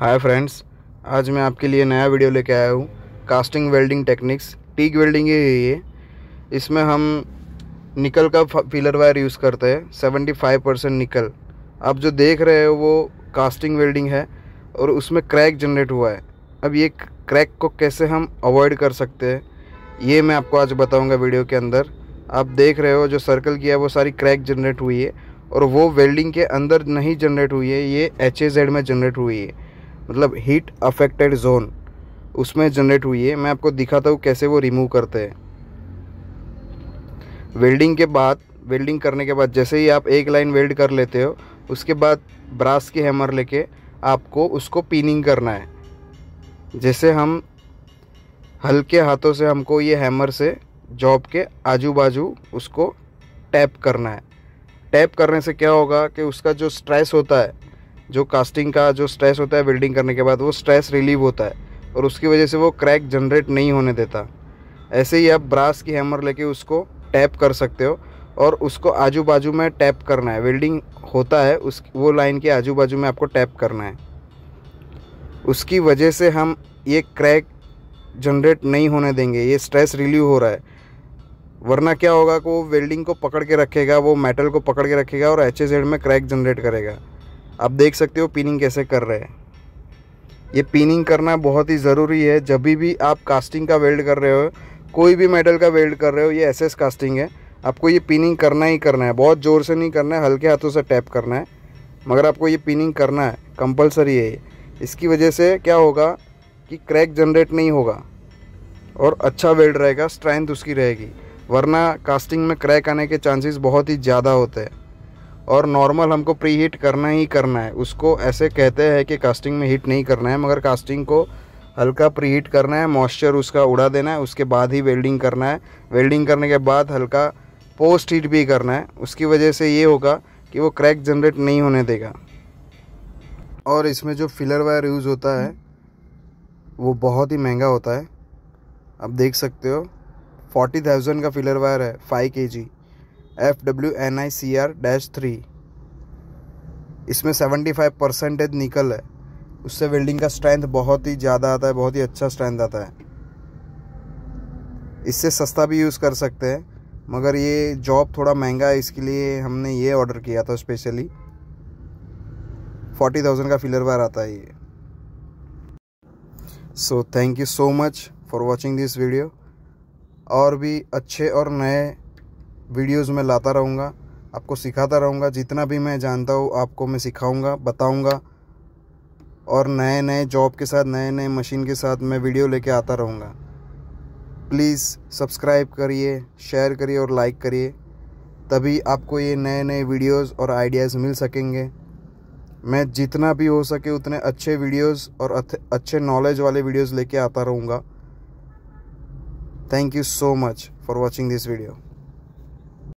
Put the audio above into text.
hi friends आज मैं आपके लिए नया वीडियो लेके आया हूँ casting welding techniques TIG welding ही है ये इसमें हम निकल का फिलर वायर यूज़ करते हैं सेवेंटी फाइव परसेंट निकल आप जो देख रहे हो वो कास्टिंग वेल्डिंग है और उसमें क्रैक जनरेट हुआ है अब ये क्रैक को कैसे हम अवॉइड कर सकते हैं ये मैं आपको आज बताऊँगा वीडियो के अंदर आप देख रहे हो जो सर्कल किया है वो सारी क्रैक जनरेट हुई है और वो वेल्डिंग के अंदर नहीं जनरेट हुई है ये एच में जनरेट हुई है मतलब हीट अफेक्टेड जोन उसमें जनरेट हुई है मैं आपको दिखाता हूँ कैसे वो रिमूव करते हैं वेल्डिंग के बाद वेल्डिंग करने के बाद जैसे ही आप एक लाइन वेल्ड कर लेते हो उसके बाद ब्रास के हैमर लेके आपको उसको पिनिंग करना है जैसे हम हल्के हाथों से हमको ये हैमर से जॉब के आजू बाजू उसको टैप करना है टैप करने से क्या होगा कि उसका जो स्ट्रेस होता है जो कास्टिंग का जो स्ट्रेस होता है वेल्डिंग करने के बाद वो स्ट्रेस रिलीव होता है और उसकी वजह से वो क्रैक जनरेट नहीं होने देता ऐसे ही आप ब्रास की हैमर लेके उसको टैप कर सकते हो और उसको आजू बाजू में टैप करना है वेल्डिंग होता है उस वो लाइन के आजू बाजू में आपको टैप करना है उसकी वजह से हम ये क्रैक जनरेट नहीं होने देंगे ये स्ट्रेस रिलीव हो रहा है वरना क्या होगा कि वो वेल्डिंग को पकड़ के रखेगा वो मेटल को पकड़ के रखेगा और एच में क्रैक जनरेट करेगा आप देख सकते हो पिनिंग कैसे कर रहे हैं ये पिनिंग करना बहुत ही ज़रूरी है जब भी आप कास्टिंग का वेल्ड कर रहे हो कोई भी मेटल का वेल्ड कर रहे हो ये एसएस कास्टिंग है आपको ये पिनिंग करना ही करना है बहुत ज़ोर से नहीं करना है हल्के हाथों से टैप करना है मगर आपको ये पिनिंग करना है कंपलसरी है इसकी वजह से क्या होगा कि क्रैक जनरेट नहीं होगा और अच्छा वेल्ड रहेगा स्ट्रेंथ उसकी रहेगी वरना कास्टिंग में क्रैक आने के चांसेस बहुत ही ज़्यादा होते हैं और नॉर्मल हमको प्री हीट करना ही करना है उसको ऐसे कहते हैं कि कास्टिंग में हीट नहीं करना है मगर कास्टिंग को हल्का प्री हीट करना है मॉइस्चर उसका उड़ा देना है उसके बाद ही वेल्डिंग करना है वेल्डिंग करने के बाद हल्का पोस्ट हीट भी करना है उसकी वजह से ये होगा कि वो क्रैक जनरेट नहीं होने देगा और इसमें जो फिलर वायर यूज़ होता है वो बहुत ही महंगा होता है आप देख सकते हो फोर्टी थाउजेंड का फिलर वायर है five K G F W N I C R dash three इसमें सेवेंटी फाइव परसेंटेज निकल है उससे वेल्डिंग का स्ट्रेंथ बहुत ही ज़्यादा आता है बहुत ही अच्छा स्ट्रेंथ आता है इससे सस्ता भी यूज़ कर सकते हैं मगर ये जॉब थोड़ा महंगा है इसके लिए हमने ये ऑर्डर किया था स्पेशली फोर्टी थाउजेंड का फिलर बार आता है ये so thank you so much for watching this video और भी अच्छे और नए वीडियोस में लाता रहूँगा आपको सिखाता रहूँगा जितना भी मैं जानता हूँ आपको मैं सिखाऊँगा बताऊँगा और नए नए जॉब के साथ नए नए मशीन के साथ मैं वीडियो लेके आता रहूँगा प्लीज़ सब्सक्राइब करिए शेयर करिए और लाइक करिए तभी आपको ये नए नए वीडियोस और आइडियाज़ मिल सकेंगे मैं जितना भी हो सके उतने अच्छे वीडियोस और अच्छे नॉलेज वाले वीडियोस लेके आता रहूँगा thank you so much for watching this video